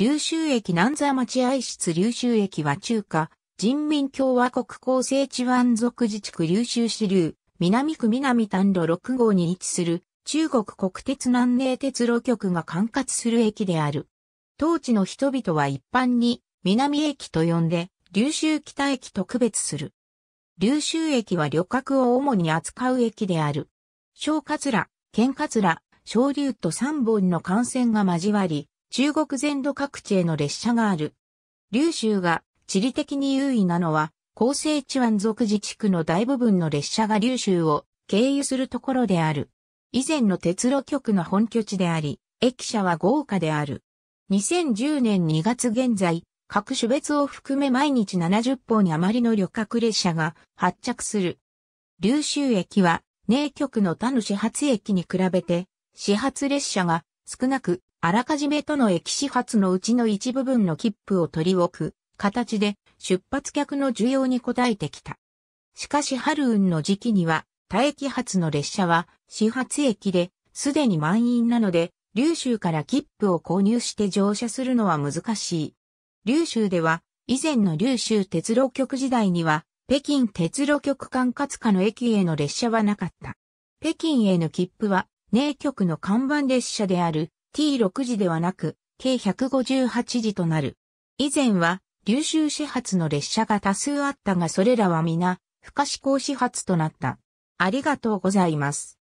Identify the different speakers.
Speaker 1: 琉州駅南座町愛室琉州駅は中華人民共和国厚生地湾族自治区琉州支流南区南丹路6号に位置する中国国鉄南寧鉄路局が管轄する駅である。当地の人々は一般に南駅と呼んで琉州北駅と区別する。琉州駅は旅客を主に扱う駅である。小桂、県桂、小流と三本の幹線が交わり、中国全土各地への列車がある。劉州が地理的に優位なのは、厚生地湾族自治区の大部分の列車が劉州を経由するところである。以前の鉄路局の本拠地であり、駅舎は豪華である。2010年2月現在、各種別を含め毎日70本余りの旅客列車が発着する。劉州駅は、名局の他の始発駅に比べて、始発列車が少なく、あらかじめ都の駅始発のうちの一部分の切符を取り置く形で出発客の需要に応えてきた。しかし春運の時期には他駅発の列車は始発駅ですでに満員なので琉州から切符を購入して乗車するのは難しい。琉州では以前の琉州鉄路局時代には北京鉄路局管轄下の駅への列車はなかった。北京への切符は、名局の看板列車である T6 時ではなく、計158時となる。以前は、琉州始発の列車が多数あったがそれらは皆、不可視考始発となった。ありがとうございます。